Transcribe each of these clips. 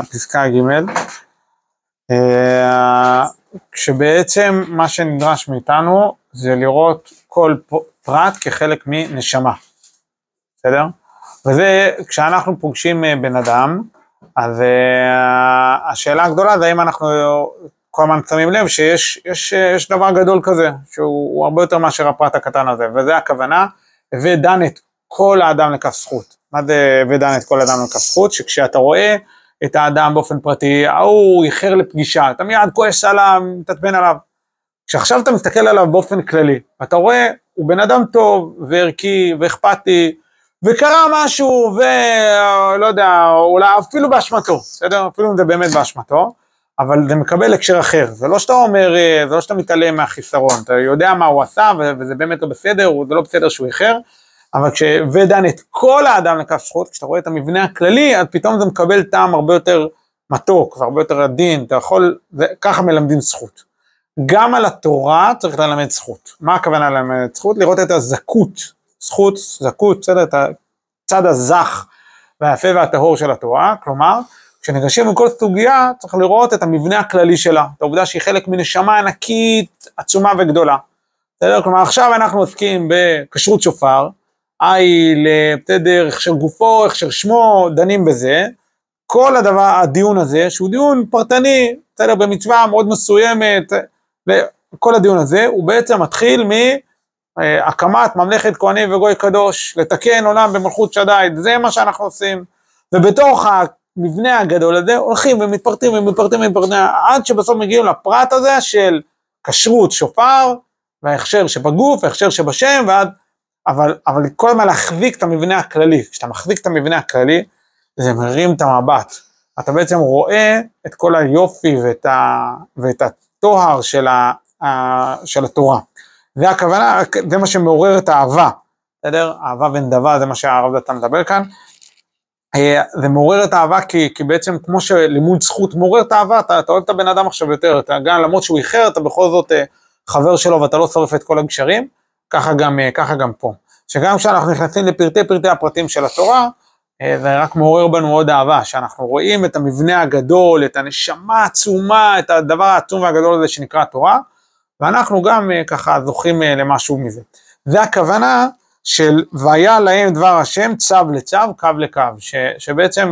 הפסקה אה, ג' אה, כשבעצם מה שנדרש מאיתנו זה לראות כל פרט כחלק מנשמה, בסדר? וזה כשאנחנו פוגשים אה, בן אדם, אז השאלה הגדולה זה האם אנחנו כל הזמן שמים לב שיש יש, יש דבר גדול כזה, שהוא הרבה יותר מאשר הפרט הקטן הזה, וזה הכוונה, ודן את כל האדם לכף זכות. מה אה, זה ודן את כל אדם לכף חוץ, שכשאתה רואה את האדם באופן פרטי, ההוא איחר לפגישה, אתה מיד כועס עליו, מתעצבן עליו. כשעכשיו אתה מסתכל עליו באופן כללי, אתה רואה, הוא בן אדם טוב, וערכי, ואכפתי, וקרה משהו, ולא אה, יודע, אולי אפילו באשמתו, בסדר? אפילו אם זה באמת באשמתו, אבל זה מקבל הקשר אחר. זה לא שאתה אומר, אה, זה לא שאתה מתעלם מהחיסרון, אתה יודע מה הוא עשה, וזה באמת לא בסדר, זה לא בסדר שהוא איחר, אבל כשודן את כל האדם לכף זכות, כשאתה רואה את המבנה הכללי, אז פתאום זה מקבל טעם הרבה יותר מתוק והרבה יותר עדין, אתה יכול, ככה מלמדים זכות. גם על התורה צריך ללמד זכות. מה הכוונה ללמד זכות? לראות את הזכות, זכות, זכות, בסדר? את הצד הזך והיפה והטהור של התורה, כלומר, כשניגשים לכל סוגיה צריך לראות את המבנה הכללי שלה, את העובדה שהיא חלק מנשמה ענקית, עצומה וגדולה. בסדר? כלומר עכשיו אנחנו עוסקים בכשרות שופר, איל, בסדר, הכשר גופו, הכשר שמו, דנים בזה. כל הדבר, הדיון הזה, שהוא דיון פרטני, בסדר, במצווה מאוד מסוימת, אה, וכל הדיון הזה, הוא בעצם מתחיל מהקמת אה, ממלכת כהנים וגוי קדוש, לתקן עולם במלכות שדי, זה מה שאנחנו עושים. ובתוך המבנה הגדול הזה, הולכים ומתפרטים ומתפרטים ומתפרטים, עד שבסוף מגיעים לפרט הזה של כשרות שופר, וההכשר שבגוף, ההכשר שבשם, ועד אבל, אבל כל הזמן להחזיק את המבנה הכללי. כשאתה מחזיק את המבנה הכללי, זה מרים את המבט. אתה בעצם רואה את כל היופי ואת, ה, ואת הטוהר של, ה, ה, של התורה. זה הכוונה, זה מה שמעורר את האהבה, בסדר? אהבה ונדבה, זה מה שהרב דתן מדבר כאן. אה, זה מעורר את האהבה כי, כי בעצם כמו שלימוד זכות מעורר את האהבה, אתה, אתה אוהב את הבן אדם עכשיו יותר, אתה גם למרות שהוא איחר, אתה בכל זאת אה, חבר שלו ואתה לא שורף את כל הגשרים, ככה גם, אה, ככה גם פה. שגם כשאנחנו נכנסים לפרטי פרטי הפרטים של התורה, אה, זה רק מעורר בנו עוד אהבה, שאנחנו רואים את המבנה הגדול, את הנשמה העצומה, את הדבר העצום והגדול הזה שנקרא תורה, ואנחנו גם אה, ככה זוכים אה, למשהו מזה. זה הכוונה של והיה להם דבר השם צו לצו, קו לקו, ש, שבעצם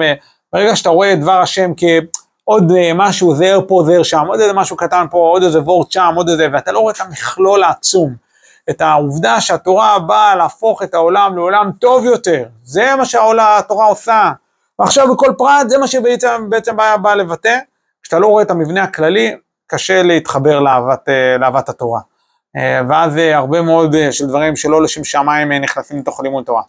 ברגע שאתה רואה את דבר השם כעוד משהו זר פה זר שם, עוד איזה משהו קטן פה, עוד איזה וורט שם, עוד איזה, ואתה לא רואה את המכלול העצום. את העובדה שהתורה באה להפוך את העולם לעולם טוב יותר, זה מה שהתורה עושה. ועכשיו בכל פרט זה מה שבעצם בעצם באה בא לבטא. כשאתה לא רואה את המבנה הכללי, קשה להתחבר לאהבת, אה, לאהבת התורה. אה, ואז אה, הרבה מאוד של דברים שלא לשם שמיים נכנסים לתוך לימוד תורה.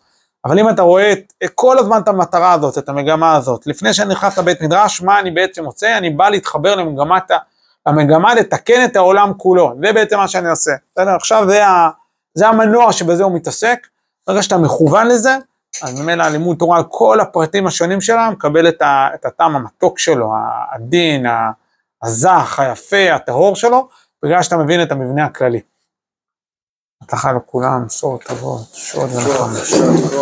אבל אם אתה רואה את, כל הזמן את המטרה הזאת, את המגמה הזאת, לפני שאני נכנס לבית מדרש, מה אני בעצם רוצה? אני בא להתחבר למגמת ה... המגמה לתקן את העולם כולו, זה בעצם מה שאני עושה, בסדר? עכשיו זה, ה, זה המנוע שבזה הוא מתעסק, ברגע שאתה מכוון לזה, אז ממילא לימוד תורה על כל הפרטים השונים שלה מקבל את, ה, את הטעם המתוק שלו, העדין, הזך, היפה, הטהור שלו, בגלל שאתה מבין את המבנה הכללי. הצלחה לכולם, מסורת טובות, שעות ונחמות.